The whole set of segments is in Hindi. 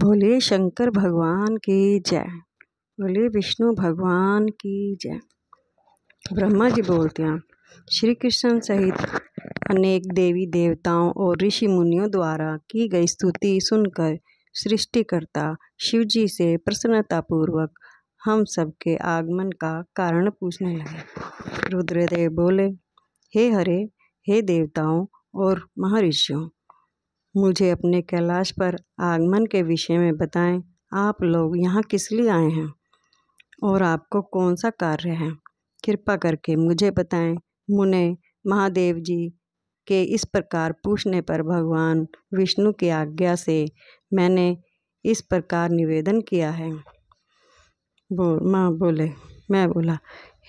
भोले शंकर भगवान की जय भोले विष्णु भगवान की जय ब्रह्मा जी बोलते हैं श्री कृष्ण सहित अनेक देवी देवताओं और ऋषि मुनियों द्वारा की गई स्तुति सुनकर सृष्टिकर्ता शिव जी से प्रसन्नतापूर्वक हम सबके आगमन का कारण पूछने लगे रुद्रदेव बोले हे हरे हे देवताओं और महर्षियों मुझे अपने कैलाश पर आगमन के विषय में बताएं आप लोग यहाँ किस लिए आए हैं और आपको कौन सा कार्य है कृपा करके मुझे बताएं मुने महादेव जी के इस प्रकार पूछने पर भगवान विष्णु की आज्ञा से मैंने इस प्रकार निवेदन किया है बोल माँ बोले मैं बोला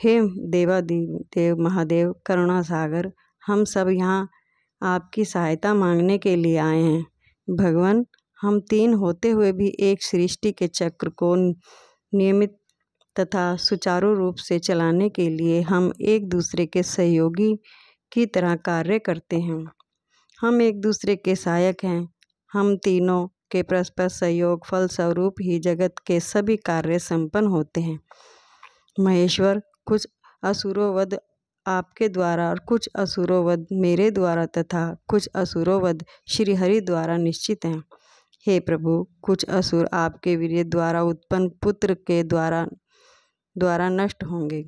हे देवा देव महादेव करुणा सागर हम सब यहाँ आपकी सहायता मांगने के लिए आए हैं भगवान हम तीन होते हुए भी एक सृष्टि के चक्र को नियमित तथा सुचारू रूप से चलाने के लिए हम एक दूसरे के सहयोगी की तरह कार्य करते हैं हम एक दूसरे के सहायक हैं हम तीनों के परस्पर सहयोग फलस्वरूप ही जगत के सभी कार्य संपन्न होते हैं महेश्वर कुछ असुरोवध आपके द्वारा और कुछ असुरोवध मेरे द्वारा तथा कुछ असुरोवध श्रीहरि द्वारा निश्चित हैं हे प्रभु कुछ असुर आपके वीर द्वारा उत्पन्न पुत्र के द्वारा द्वारा नष्ट होंगे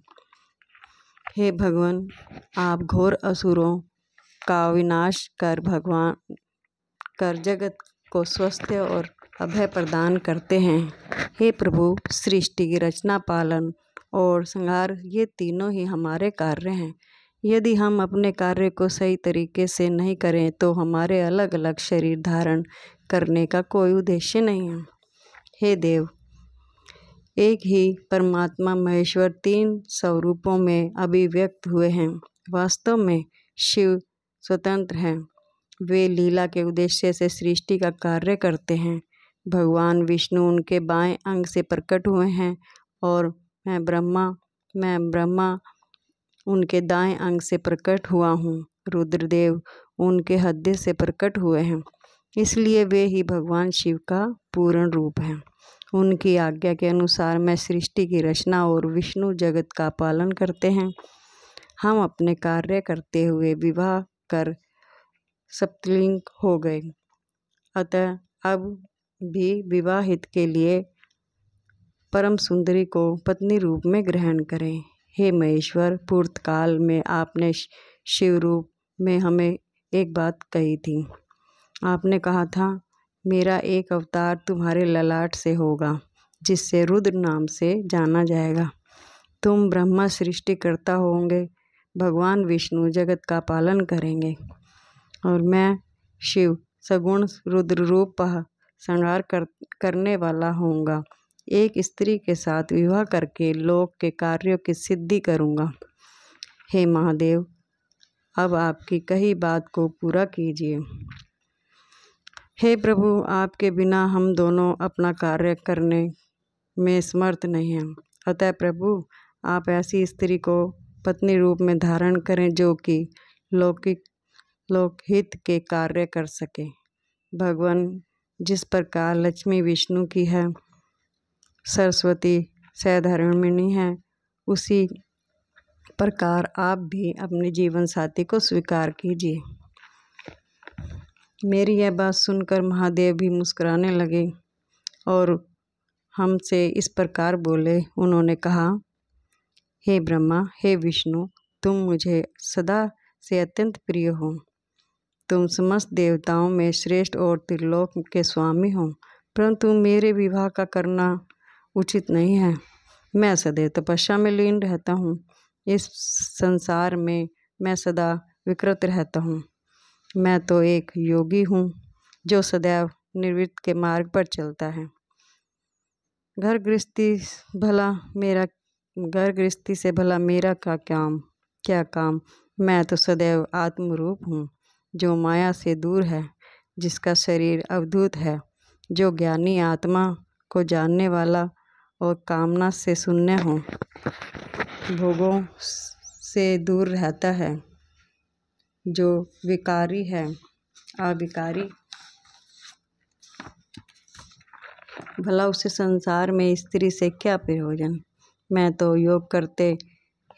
हे भगवान आप घोर असुरों का विनाश कर भगवान कर जगत को स्वस्थ और अभय प्रदान करते हैं हे प्रभु सृष्टि की रचना पालन और श्रृंगार ये तीनों ही हमारे कार्य हैं यदि हम अपने कार्य को सही तरीके से नहीं करें तो हमारे अलग अलग शरीर धारण करने का कोई उद्देश्य नहीं है हे देव एक ही परमात्मा महेश्वर तीन स्वरूपों में अभिव्यक्त हुए हैं वास्तव में शिव स्वतंत्र हैं वे लीला के उद्देश्य से सृष्टि का कार्य करते हैं भगवान विष्णु उनके बाएं अंग से प्रकट हुए हैं और मैं ब्रह्मा मैं ब्रह्मा उनके दाएं अंग से प्रकट हुआ हूँ रुद्रदेव उनके हृदय से प्रकट हुए हैं इसलिए वे ही भगवान शिव का पूर्ण रूप हैं उनकी आज्ञा के अनुसार मैं सृष्टि की रचना और विष्णु जगत का पालन करते हैं हम अपने कार्य करते हुए विवाह कर सप्तलिंग हो गए अतः अब भी विवाहित के लिए परम सुंदरी को पत्नी रूप में ग्रहण करें हे महेश्वर पूर्तकाल में आपने शिव रूप में हमें एक बात कही थी आपने कहा था मेरा एक अवतार तुम्हारे ललाट से होगा जिससे रुद्र नाम से जाना जाएगा तुम ब्रह्मा सृष्टि करता होंगे भगवान विष्णु जगत का पालन करेंगे और मैं शिव सगुण रुद्र रूप श्रृंगार कर, करने वाला होऊंगा एक स्त्री के साथ विवाह करके लोक के कार्यों की सिद्धि करूँगा हे महादेव अब आपकी कही बात को पूरा कीजिए हे प्रभु आपके बिना हम दोनों अपना कार्य करने में समर्थ नहीं हैं अतः प्रभु आप ऐसी स्त्री को पत्नी रूप में धारण करें जो कि लौकिक लोकहित के कार्य कर सके भगवान जिस प्रकार लक्ष्मी विष्णु की है सरस्वती मिनि है उसी प्रकार आप भी अपने जीवन साथी को स्वीकार कीजिए मेरी यह बात सुनकर महादेव भी मुस्कुराने लगे और हमसे इस प्रकार बोले उन्होंने कहा हे ब्रह्मा हे विष्णु तुम मुझे सदा से अत्यंत प्रिय हो तुम समस्त देवताओं में श्रेष्ठ और त्रिलोक के स्वामी हो परंतु मेरे विवाह का करना उचित नहीं है मैं सदैव तपस्या में लीन रहता हूँ इस संसार में मैं सदा विकृत रहता हूँ मैं तो एक योगी हूँ जो सदैव निर्वृत्त के मार्ग पर चलता है घर गृहस्थी भला मेरा घर गृहस्थी से भला मेरा का काम क्या काम मैं तो सदैव आत्मरूप हूँ जो माया से दूर है जिसका शरीर अवधूत है जो ज्ञानी आत्मा को जानने वाला और कामना से सुनने हो भोगों से दूर रहता है जो विकारी है अविकारी भला उसे संसार में स्त्री से क्या प्रयोजन मैं तो योग करते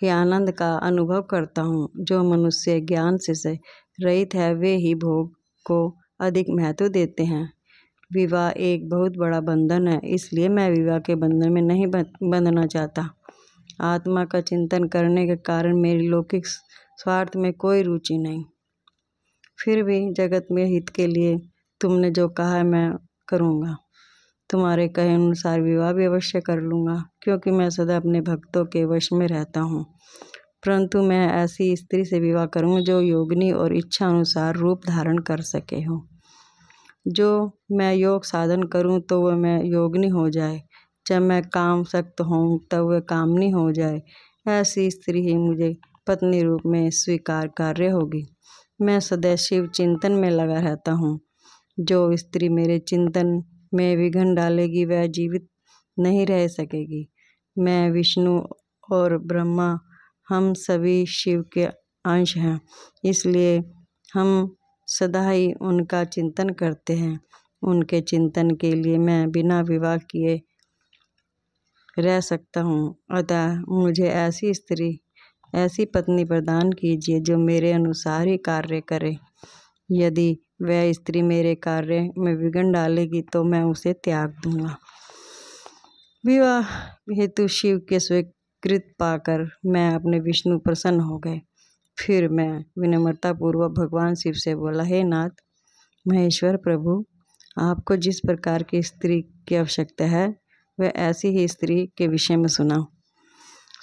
ही आनंद का अनुभव करता हूँ जो मनुष्य ज्ञान से रहित है वे ही भोग को अधिक महत्व देते हैं विवाह एक बहुत बड़ा बंधन है इसलिए मैं विवाह के बंधन में नहीं बंधना चाहता आत्मा का चिंतन करने के कारण मेरी लौकिक स्वार्थ में कोई रुचि नहीं फिर भी जगत में हित के लिए तुमने जो कहा है मैं करूँगा तुम्हारे कहे अनुसार विवाह भी अवश्य कर लूँगा क्योंकि मैं सदा अपने भक्तों के वश में रहता हूँ परंतु मैं ऐसी स्त्री से विवाह करूँगा जो योगनी और इच्छा अनुसार रूप धारण कर सके हूँ जो मैं योग साधन करूँ तो वह मैं नहीं हो जाए जब मैं काम सख्त होऊँ तब वह कामनी हो जाए ऐसी स्त्री ही मुझे पत्नी रूप में स्वीकार कार्य होगी मैं सदैव शिव चिंतन में लगा रहता हूँ जो स्त्री मेरे चिंतन में विघ्न डालेगी वह जीवित नहीं रह सकेगी मैं विष्णु और ब्रह्मा हम सभी शिव के अंश हैं इसलिए हम सदा ही उनका चिंतन करते हैं उनके चिंतन के लिए मैं बिना विवाह किए रह सकता हूँ अतः मुझे ऐसी स्त्री ऐसी पत्नी प्रदान कीजिए जो मेरे अनुसार ही कार्य करे यदि वह स्त्री मेरे कार्य में विघन डालेगी तो मैं उसे त्याग दूंगा विवाह हेतु शिव के स्वीकृत पाकर मैं अपने विष्णु प्रसन्न हो गए फिर मैं विनम्रतापूर्वक भगवान शिव से बोला हे नाथ महेश्वर प्रभु आपको जिस प्रकार की स्त्री की आवश्यकता है वह ऐसी ही स्त्री के विषय में सुना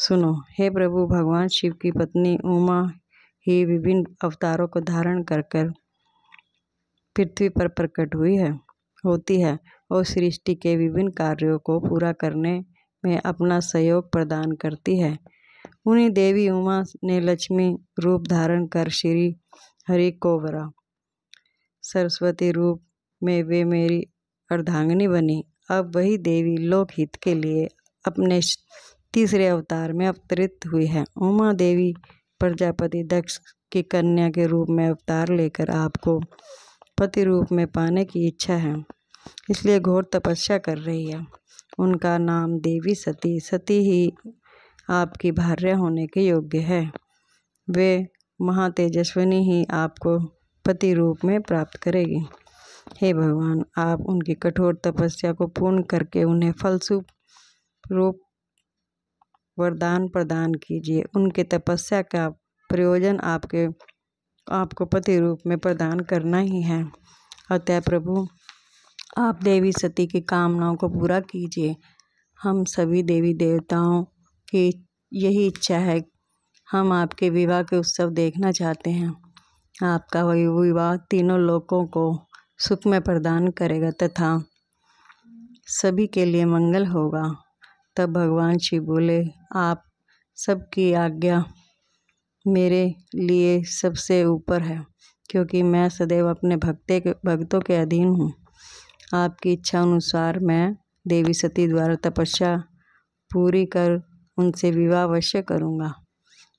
सुनो हे प्रभु भगवान शिव की पत्नी उमा ही विभिन्न अवतारों को धारण कर कर पृथ्वी पर प्रकट हुई है होती है और सृष्टि के विभिन्न कार्यों को पूरा करने में अपना सहयोग प्रदान करती है उन्हें देवी उमा ने लक्ष्मी रूप धारण कर श्री हरि को वरा सरस्वती रूप में वे मेरी अर्धांगिनी बनी अब वही देवी लोकहित के लिए अपने तीसरे अवतार में अवतरित हुई है उमा देवी प्रजापति दक्ष की कन्या के रूप में अवतार लेकर आपको पति रूप में पाने की इच्छा है इसलिए घोर तपस्या कर रही है उनका नाम देवी सती सती ही आपकी भार्य होने के योग्य है वे महातेजस्विनी ही आपको पति रूप में प्राप्त करेगी हे भगवान आप उनकी कठोर तपस्या को पूर्ण करके उन्हें फलस्वरूप रूप वरदान प्रदान कीजिए उनके तपस्या का प्रयोजन आपके आपको पति रूप में प्रदान करना ही है अतः प्रभु आप देवी सती की कामनाओं को पूरा कीजिए हम सभी देवी देवताओं की यही इच्छा है हम आपके विवाह के उत्सव देखना चाहते हैं आपका वही विवाह तीनों लोगों को सुख में प्रदान करेगा तथा सभी के लिए मंगल होगा तब भगवान शिव बोले आप सबकी आज्ञा मेरे लिए सबसे ऊपर है क्योंकि मैं सदैव अपने भक्ते के भक्तों के अधीन हूँ आपकी इच्छा अनुसार मैं देवी सती द्वारा तपस्या पूरी कर उनसे विवाह अवश्य करूँगा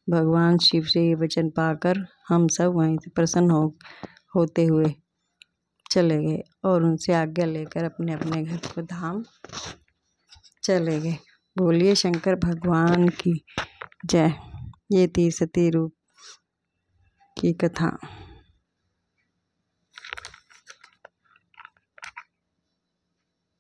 भगवान शिव से ये वचन पाकर हम सब वहीं से प्रसन्न हो होते हुए चले गए और उनसे आज्ञा लेकर अपने अपने घर को धाम चले गए बोलिए शंकर भगवान की जय ये तीसती रूप की कथा